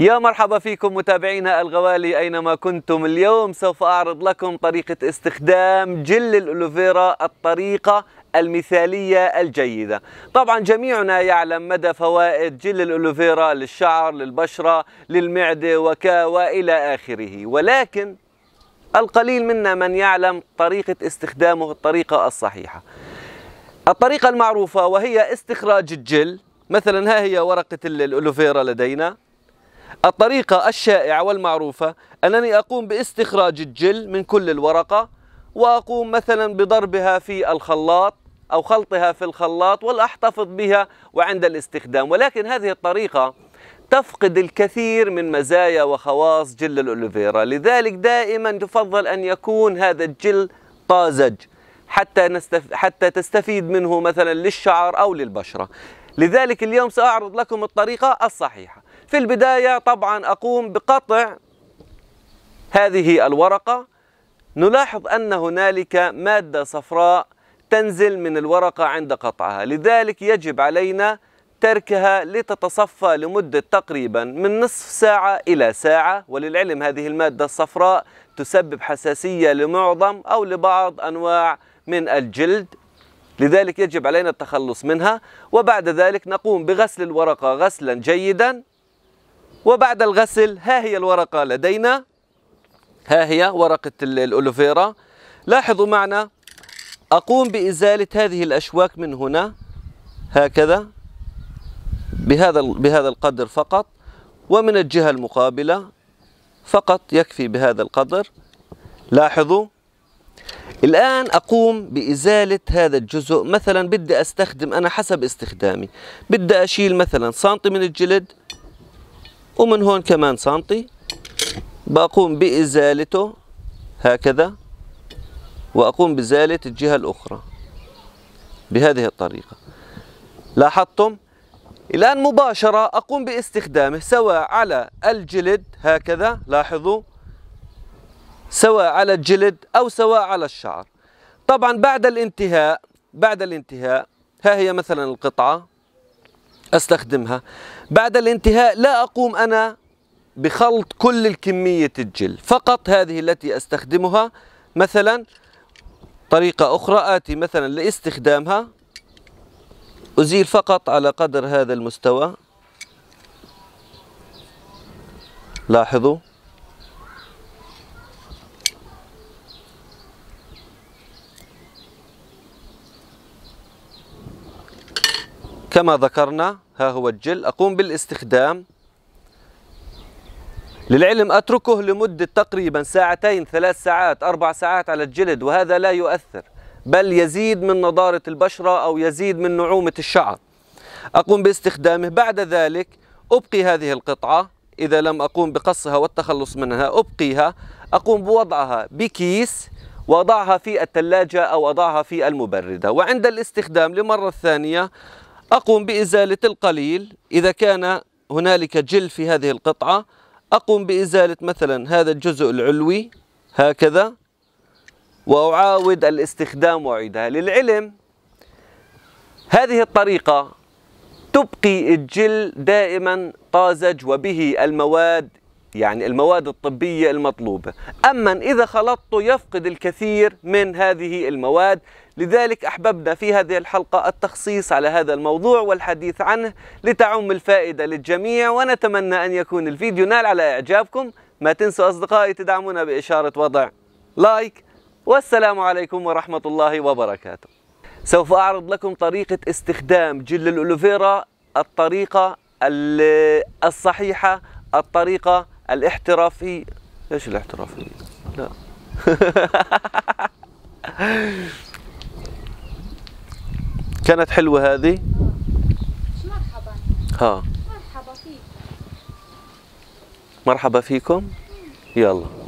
يا مرحبا فيكم متابعينا الغوالي أينما كنتم اليوم سوف أعرض لكم طريقة استخدام جل الألوفيرا الطريقة المثالية الجيدة طبعا جميعنا يعلم مدى فوائد جل الألوفيرا للشعر للبشرة للمعدة وكا وإلى آخره ولكن القليل منا من يعلم طريقة استخدامه الطريقة الصحيحة الطريقة المعروفة وهي استخراج الجل مثلا ها هي ورقة الألوفيرا لدينا الطريقة الشائعة والمعروفة أنني أقوم باستخراج الجل من كل الورقة وأقوم مثلا بضربها في الخلاط أو خلطها في الخلاط والأحتفظ بها وعند الاستخدام ولكن هذه الطريقة تفقد الكثير من مزايا وخواص جل الأوليفيرا لذلك دائما تفضل أن يكون هذا الجل طازج حتى, نستف... حتى تستفيد منه مثلا للشعر أو للبشرة لذلك اليوم سأعرض لكم الطريقة الصحيحة في البداية طبعا أقوم بقطع هذه الورقة نلاحظ أن هنالك مادة صفراء تنزل من الورقة عند قطعها لذلك يجب علينا تركها لتتصفى لمدة تقريبا من نصف ساعة إلى ساعة وللعلم هذه المادة الصفراء تسبب حساسية لمعظم أو لبعض أنواع من الجلد لذلك يجب علينا التخلص منها وبعد ذلك نقوم بغسل الورقة غسلا جيدا وبعد الغسل ها هي الورقة لدينا ها هي ورقة الألوفيرا لاحظوا معنا أقوم بإزالة هذه الأشواك من هنا هكذا بهذا بهذا القدر فقط ومن الجهة المقابلة فقط يكفي بهذا القدر لاحظوا الآن أقوم بإزالة هذا الجزء مثلا بدي أستخدم أنا حسب استخدامي بدي أشيل مثلا سنتي من الجلد ومن هون كمان سنتي بقوم بإزالته هكذا وأقوم بإزالة الجهة الأخرى بهذه الطريقة لاحظتم الآن مباشرة أقوم باستخدامه سواء على الجلد هكذا لاحظوا سواء على الجلد أو سواء على الشعر طبعا بعد الانتهاء بعد الانتهاء ها هي مثلا القطعة أستخدمها بعد الانتهاء لا أقوم أنا بخلط كل الكمية الجل فقط هذه التي أستخدمها مثلا طريقة أخرى آتي مثلا لاستخدامها أزيل فقط على قدر هذا المستوى لاحظوا كما ذكرنا ها هو الجل أقوم بالاستخدام للعلم أتركه لمدة تقريبا ساعتين ثلاث ساعات أربع ساعات على الجلد وهذا لا يؤثر بل يزيد من نضارة البشرة أو يزيد من نعومة الشعر أقوم باستخدامه بعد ذلك أبقي هذه القطعة إذا لم أقوم بقصها والتخلص منها أبقيها أقوم بوضعها بكيس وأضعها في الثلاجة أو أضعها في المبردة وعند الاستخدام لمرة ثانية أقوم بإزالة القليل إذا كان هنالك جل في هذه القطعة أقوم بإزالة مثلا هذا الجزء العلوي هكذا وأعاود الاستخدام وأعيدها للعلم هذه الطريقة تبقي الجل دائما طازج وبه المواد يعني المواد الطبية المطلوبة أما إذا خلطته يفقد الكثير من هذه المواد لذلك أحببنا في هذه الحلقة التخصيص على هذا الموضوع والحديث عنه لتعم الفائدة للجميع ونتمنى أن يكون الفيديو نال على إعجابكم ما تنسوا أصدقائي تدعمونا بإشارة وضع لايك والسلام عليكم ورحمة الله وبركاته سوف أعرض لكم طريقة استخدام جل الألوفيرا الطريقة الصحيحة الطريقة الاحترافي ايش الاحترافي لا كانت حلوة هذه مرحبا ها مرحبا فيكم مرحبا فيكم يلا